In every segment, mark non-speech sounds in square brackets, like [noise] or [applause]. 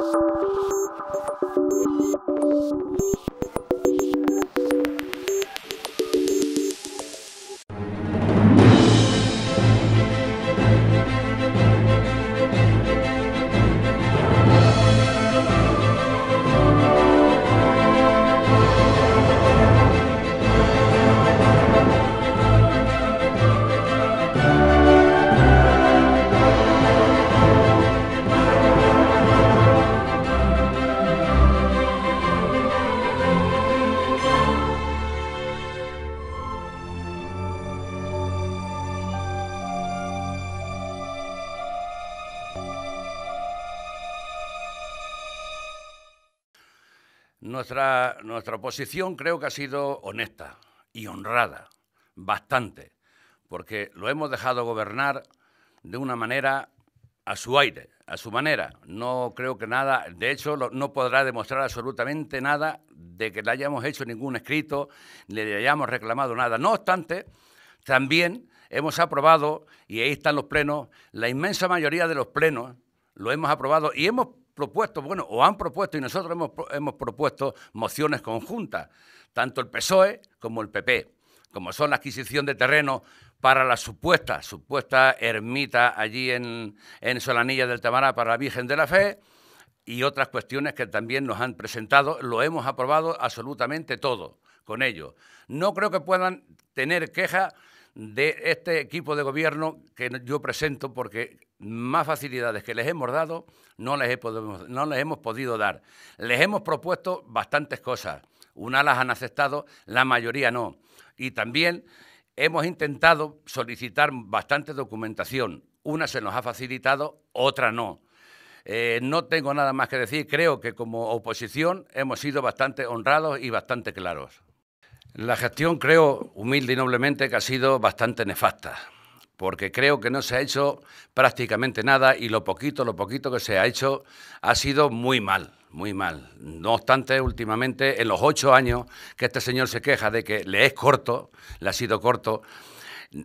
you Nuestra, nuestra posición creo que ha sido honesta y honrada, bastante, porque lo hemos dejado gobernar de una manera a su aire, a su manera. No creo que nada, de hecho, no podrá demostrar absolutamente nada de que le hayamos hecho ningún escrito, le hayamos reclamado nada. No obstante, también hemos aprobado, y ahí están los plenos, la inmensa mayoría de los plenos lo hemos aprobado y hemos propuesto, bueno, o han propuesto, y nosotros hemos, propuesto mociones conjuntas, tanto el PSOE como el PP, como son la adquisición de terreno para la supuesta, supuesta ermita allí en, en Solanilla del Tamará para la Virgen de la Fe, y otras cuestiones que también nos han presentado, lo hemos aprobado absolutamente todo con ellos. No creo que puedan tener queja de este equipo de gobierno que yo presento porque más facilidades que les hemos dado no les, hemos podido dar. Les hemos propuesto bastantes cosas. una las han aceptado, la mayoría no. Y también hemos intentado solicitar bastante documentación. Una se nos ha facilitado, otra no. Eh, no tengo nada más que decir. Creo que como oposición hemos sido bastante honrados y bastante claros. La gestión creo, humilde y noblemente, que ha sido bastante nefasta porque creo que no se ha hecho prácticamente nada y lo poquito, lo poquito que se ha hecho ha sido muy mal, muy mal. No obstante, últimamente, en los ocho años que este señor se queja de que le es corto, le ha sido corto,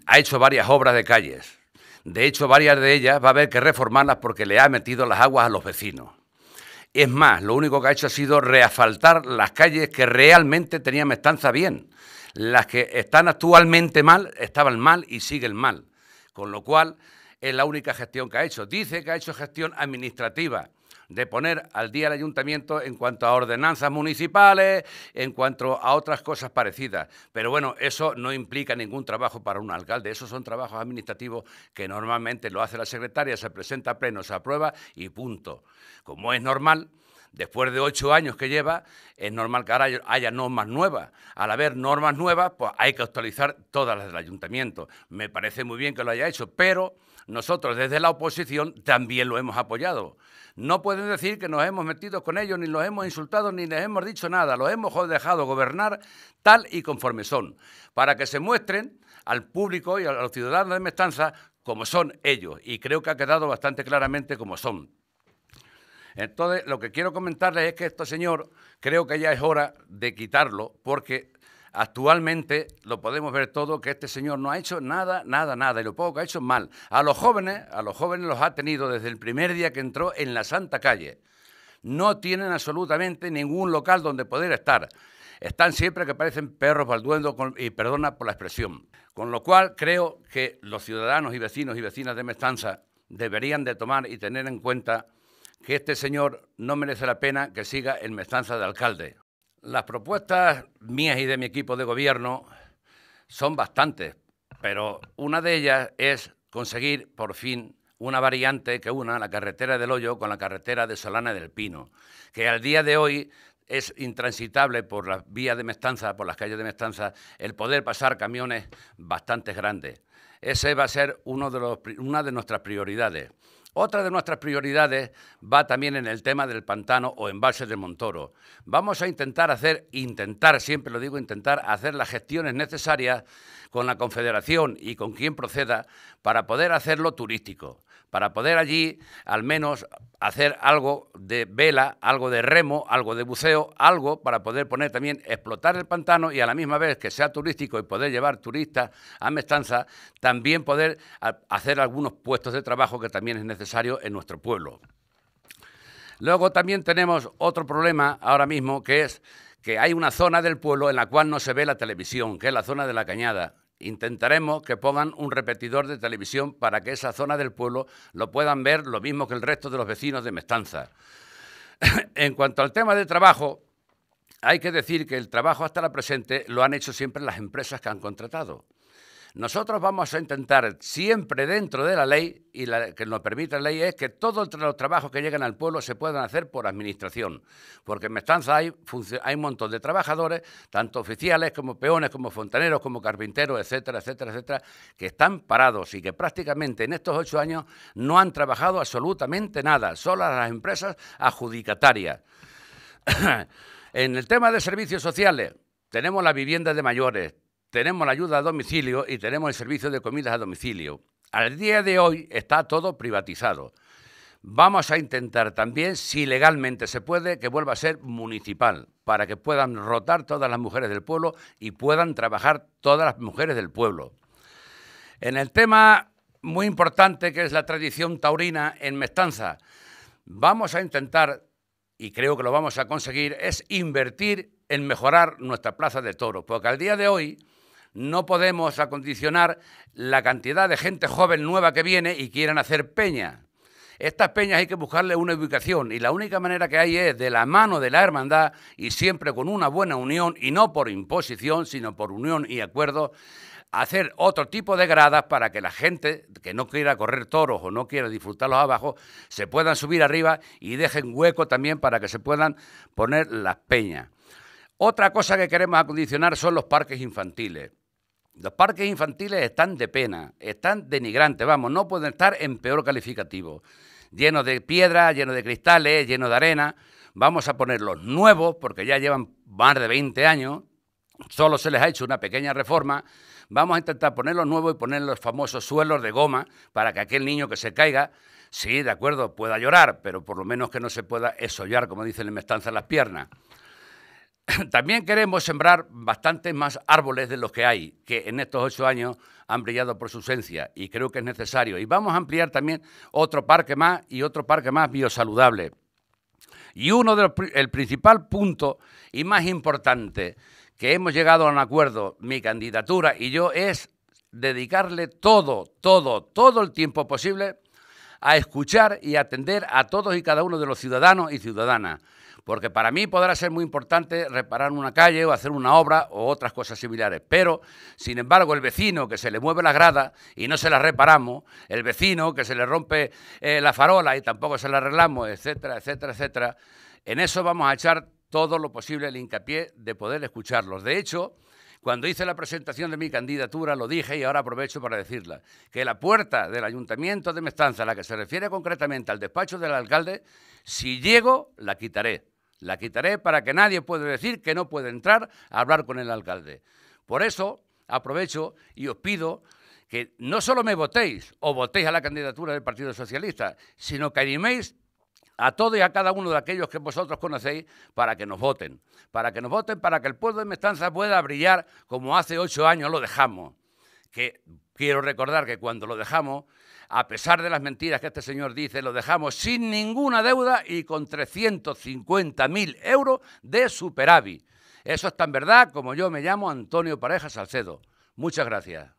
ha hecho varias obras de calles. De hecho, varias de ellas va a haber que reformarlas porque le ha metido las aguas a los vecinos. Es más, lo único que ha hecho ha sido reasfaltar las calles que realmente tenían estanza bien. Las que están actualmente mal, estaban mal y siguen mal. Con lo cual, es la única gestión que ha hecho. Dice que ha hecho gestión administrativa de poner al día el ayuntamiento en cuanto a ordenanzas municipales, en cuanto a otras cosas parecidas. Pero bueno, eso no implica ningún trabajo para un alcalde. Esos son trabajos administrativos que normalmente lo hace la secretaria, se presenta a pleno, se aprueba y punto. Como es normal, Después de ocho años que lleva, es normal que ahora haya normas nuevas. Al haber normas nuevas, pues hay que actualizar todas las del ayuntamiento. Me parece muy bien que lo haya hecho, pero nosotros desde la oposición también lo hemos apoyado. No pueden decir que nos hemos metido con ellos, ni los hemos insultado, ni les hemos dicho nada. Los hemos dejado gobernar tal y conforme son, para que se muestren al público y a los ciudadanos de Mestanza como son ellos. Y creo que ha quedado bastante claramente como son. Entonces, lo que quiero comentarles es que este señor creo que ya es hora de quitarlo porque Actualmente lo podemos ver todo que este señor no ha hecho nada, nada, nada, y lo poco que ha hecho mal. A los jóvenes, a los jóvenes los ha tenido desde el primer día que entró en la Santa Calle. No tienen absolutamente ningún local donde poder estar. Están siempre que parecen perros balduendo, y perdona por la expresión. Con lo cual creo que los ciudadanos y vecinos y vecinas de Mestanza deberían de tomar y tener en cuenta que este señor no merece la pena que siga en mestanza de alcalde. Las propuestas mías y de mi equipo de gobierno son bastantes, pero una de ellas es conseguir por fin una variante que una la carretera del Hoyo con la carretera de Solana del Pino, que al día de hoy es intransitable por las vías de Mestanza, por las calles de Mestanza, el poder pasar camiones bastante grandes. Ese va a ser uno de una de nuestras prioridades. Otra de nuestras prioridades va también en el tema del pantano o embalse del Montoro. Vamos a intentar hacer, intentar, siempre lo digo, intentar hacer las gestiones necesarias con la Confederación y con quien proceda para poder hacerlo turístico, para poder allí al menos hacer algo de vela, algo de remo, algo de buceo, algo para poder poner también, explotar el pantano y a la misma vez que sea turístico y poder llevar turistas a Mestanza, también poder hacer algunos puestos de trabajo que también es necesario en nuestro pueblo. Luego también tenemos otro problema ahora mismo que es que hay una zona del pueblo en la cual no se ve la televisión, que es la zona de la cañada intentaremos que pongan un repetidor de televisión para que esa zona del pueblo lo puedan ver lo mismo que el resto de los vecinos de Mestanza. [laughs] en cuanto al tema de trabajo, hay que decir que el trabajo hasta la presente lo han hecho siempre las empresas que han contratado. Nosotros vamos a intentar siempre dentro de la ley, y la que nos permite la ley es que todos los trabajos que llegan al pueblo se puedan hacer por administración, porque en Mestanza hay, hay un montón de trabajadores, tanto oficiales como peones, como fontaneros, como carpinteros, etcétera, etcétera, etcétera, que están parados y que prácticamente en estos ocho años no han trabajado absolutamente nada, solo las empresas adjudicatarias. [coughs] en el tema de servicios sociales, tenemos la vivienda de mayores, tenemos la ayuda a domicilio y tenemos el servicio de comidas a domicilio. Al día de hoy está todo privatizado. Vamos a intentar también, si legalmente se puede, que vuelva a ser municipal, para que puedan rotar todas las mujeres del pueblo y puedan trabajar todas las mujeres del pueblo. En el tema muy importante que es la tradición taurina en Mestanza, vamos a intentar, y creo que lo vamos a conseguir, es invertir en mejorar nuestra plaza de toros, porque al día de hoy no podemos acondicionar la cantidad de gente joven nueva que viene y quieran hacer peñas. Estas peñas hay que buscarle una ubicación y la única manera que hay es de la mano de la hermandad y siempre con una buena unión y no por imposición, sino por unión y acuerdo, hacer otro tipo de gradas para que la gente que no quiera correr toros o no quiera disfrutarlos abajo se puedan subir arriba y dejen hueco también para que se puedan poner las peñas. Otra cosa que queremos acondicionar son los parques infantiles. Los parques infantiles están de pena, están denigrantes, vamos, no pueden estar en peor calificativo. Llenos de piedra, llenos de cristales, llenos de arena. Vamos a ponerlos nuevos, porque ya llevan más de 20 años, solo se les ha hecho una pequeña reforma. Vamos a intentar ponerlos nuevos y poner los famosos suelos de goma para que aquel niño que se caiga, sí, de acuerdo, pueda llorar, pero por lo menos que no se pueda esollar, como dicen en Mestanza, las piernas. [laughs] También queremos sembrar bastantes más árboles de los que hay, que en estos ocho años han brillado por su ausencia y creo que es necesario. Y vamos a ampliar también otro parque más y otro parque más biosaludable. Y uno de el principal punto y más importante que hemos llegado a un acuerdo, mi candidatura y yo, es dedicarle todo, todo, todo el tiempo posible a escuchar y atender a todos y cada uno de los ciudadanos y ciudadanas porque para mí podrá ser muy importante reparar una calle o hacer una obra o otras cosas similares. Pero, sin embargo, el vecino que se le mueve la grada y no se la reparamos, el vecino que se le rompe eh, la farola y tampoco se la arreglamos, etcétera, etcétera, etcétera, en eso vamos a echar todo lo posible el hincapié de poder escucharlos. De hecho, cuando hice la presentación de mi candidatura lo dije y ahora aprovecho para decirla, que la puerta del ayuntamiento de Mestanza, la que se refiere concretamente al despacho del alcalde, si llego, la quitaré. La quitaré para que nadie pueda decir que no puede entrar a hablar con el alcalde. Por eso aprovecho y os pido que no solo me votéis o votéis a la candidatura del Partido Socialista, sino que animéis a todos y a cada uno de aquellos que vosotros conocéis para que nos voten, para que nos voten, para que el pueblo de Mestanza pueda brillar como hace ocho años lo dejamos que quiero recordar que cuando lo dejamos, a pesar de las mentiras que este señor dice, lo dejamos sin ninguna deuda y con 350.000 euros de superávit. Eso es tan verdad como yo me llamo Antonio Pareja Salcedo. Muchas gracias.